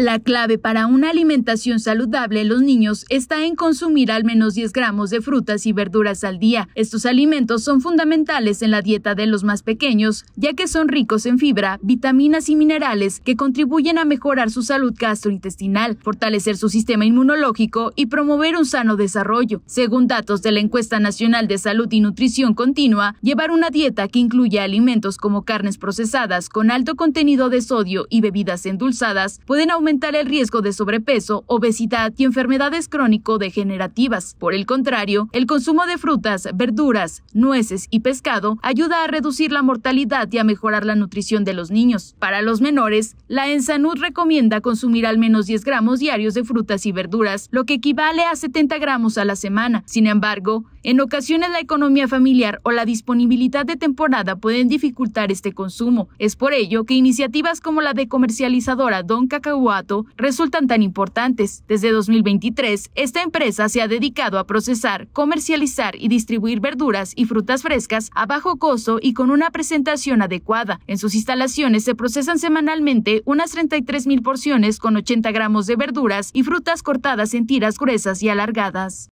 La clave para una alimentación saludable en los niños está en consumir al menos 10 gramos de frutas y verduras al día. Estos alimentos son fundamentales en la dieta de los más pequeños, ya que son ricos en fibra, vitaminas y minerales que contribuyen a mejorar su salud gastrointestinal, fortalecer su sistema inmunológico y promover un sano desarrollo. Según datos de la Encuesta Nacional de Salud y Nutrición Continua, llevar una dieta que incluya alimentos como carnes procesadas con alto contenido de sodio y bebidas endulzadas pueden aumentar el riesgo de sobrepeso, obesidad y enfermedades crónico-degenerativas. Por el contrario, el consumo de frutas, verduras, nueces y pescado ayuda a reducir la mortalidad y a mejorar la nutrición de los niños. Para los menores, la Ensanud recomienda consumir al menos 10 gramos diarios de frutas y verduras, lo que equivale a 70 gramos a la semana. Sin embargo, en ocasiones la economía familiar o la disponibilidad de temporada pueden dificultar este consumo. Es por ello que iniciativas como la de comercializadora Don Cacahuá resultan tan importantes. Desde 2023, esta empresa se ha dedicado a procesar, comercializar y distribuir verduras y frutas frescas a bajo costo y con una presentación adecuada. En sus instalaciones se procesan semanalmente unas 33.000 mil porciones con 80 gramos de verduras y frutas cortadas en tiras gruesas y alargadas.